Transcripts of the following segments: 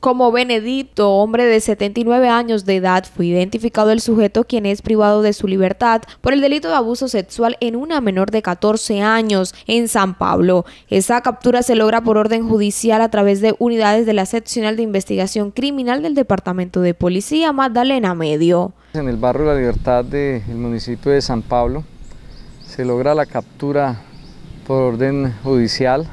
Como Benedito, hombre de 79 años de edad, fue identificado el sujeto quien es privado de su libertad por el delito de abuso sexual en una menor de 14 años en San Pablo. Esa captura se logra por orden judicial a través de unidades de la seccional de investigación criminal del Departamento de Policía Magdalena Medio. En el barrio La Libertad del municipio de San Pablo se logra la captura por orden judicial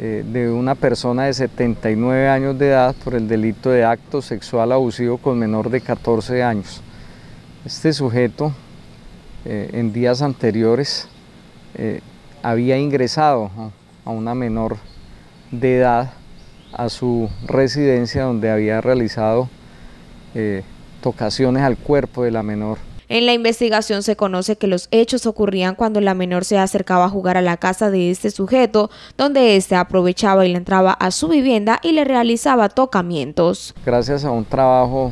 eh, de una persona de 79 años de edad por el delito de acto sexual abusivo con menor de 14 años. Este sujeto eh, en días anteriores eh, había ingresado a una menor de edad a su residencia donde había realizado tocaciones al cuerpo de la menor en la investigación se conoce que los hechos ocurrían cuando la menor se acercaba a jugar a la casa de este sujeto, donde éste aprovechaba y le entraba a su vivienda y le realizaba tocamientos. Gracias a un trabajo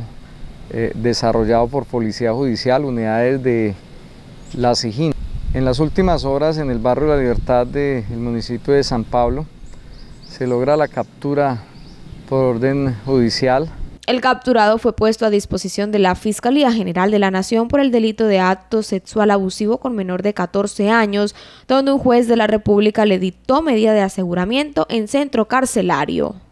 eh, desarrollado por Policía Judicial, unidades de la SIGIN. En las últimas horas en el barrio La Libertad del municipio de San Pablo se logra la captura por orden judicial el capturado fue puesto a disposición de la Fiscalía General de la Nación por el delito de acto sexual abusivo con menor de 14 años, donde un juez de la República le dictó medida de aseguramiento en centro carcelario.